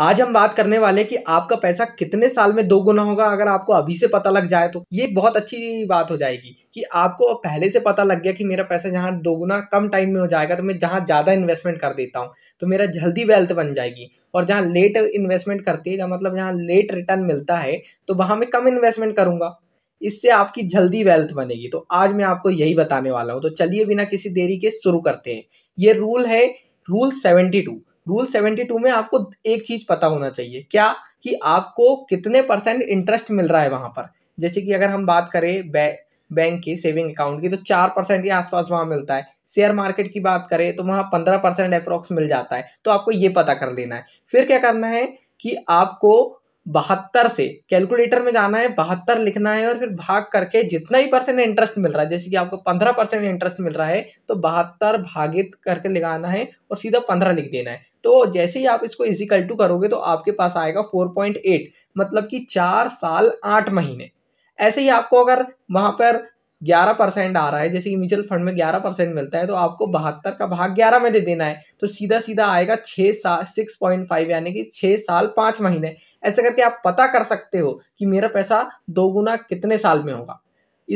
आज हम बात करने वाले कि आपका पैसा कितने साल में दो गुना होगा अगर आपको अभी से पता लग जाए तो ये बहुत अच्छी बात हो जाएगी कि आपको पहले से पता लग गया कि मेरा पैसा जहाँ दो गुना कम टाइम में हो जाएगा तो मैं जहाँ ज़्यादा इन्वेस्टमेंट कर देता हूँ तो मेरा जल्दी वेल्थ बन जाएगी और जहाँ लेट इन्वेस्टमेंट करती है जहाँ मतलब जहाँ लेट रिटर्न मिलता है तो वहाँ मैं कम इन्वेस्टमेंट करूँगा इससे आपकी जल्दी वेल्थ बनेगी तो आज मैं आपको यही बताने वाला हूँ तो चलिए बिना किसी देरी के शुरू करते हैं ये रूल है rule seventy two rule seventy two में आपको एक चीज पता होना चाहिए क्या कि आपको कितने परसेंट इंटरेस्ट मिल रहा है वहां पर जैसे कि अगर हम बात करें बैंक की सेविंग अकाउंट की तो चार परसेंट के आसपास वहां मिलता है शेयर मार्केट की बात करें तो वहां पंद्रह परसेंट अप्रोक्स मिल जाता है तो आपको ये पता कर लेना है फिर क्या करना है कि आपको बहत्तर से कैलकुलेटर में जाना है बहत्तर लिखना है और फिर भाग करके जितना ही परसेंट इंटरेस्ट मिल रहा है जैसे कि आपको पंद्रह परसेंट इंटरेस्ट मिल रहा है तो बहत्तर भागित करके लगाना है और सीधा पंद्रह लिख देना है तो जैसे ही आप इसको इजिकल टू करोगे तो आपके पास आएगा फोर पॉइंट एट मतलब कि चार साल आठ महीने ऐसे ही आपको अगर वहाँ पर ग्यारह परसेंट आ रहा है जैसे कि म्यूचुअल फंड में ग्यारह परसेंट मिलता है तो आपको बहत्तर का भाग ग्यारह में दे देना है तो सीधा सीधा आएगा छः साल सिक्स पॉइंट फाइव यानी कि छः साल पाँच महीने ऐसे करके आप पता कर सकते हो कि मेरा पैसा दोगुना कितने साल में होगा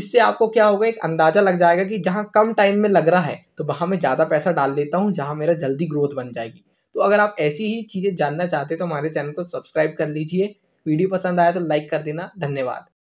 इससे आपको क्या होगा एक अंदाज़ा लग जाएगा कि जहाँ कम टाइम में लग रहा है तो वहाँ मैं ज़्यादा पैसा डाल देता हूँ जहाँ मेरा जल्दी ग्रोथ बन जाएगी तो अगर आप ऐसी ही चीज़ें जानना चाहते हो तो हमारे चैनल को सब्सक्राइब कर लीजिए वीडियो पसंद आया तो लाइक कर देना धन्यवाद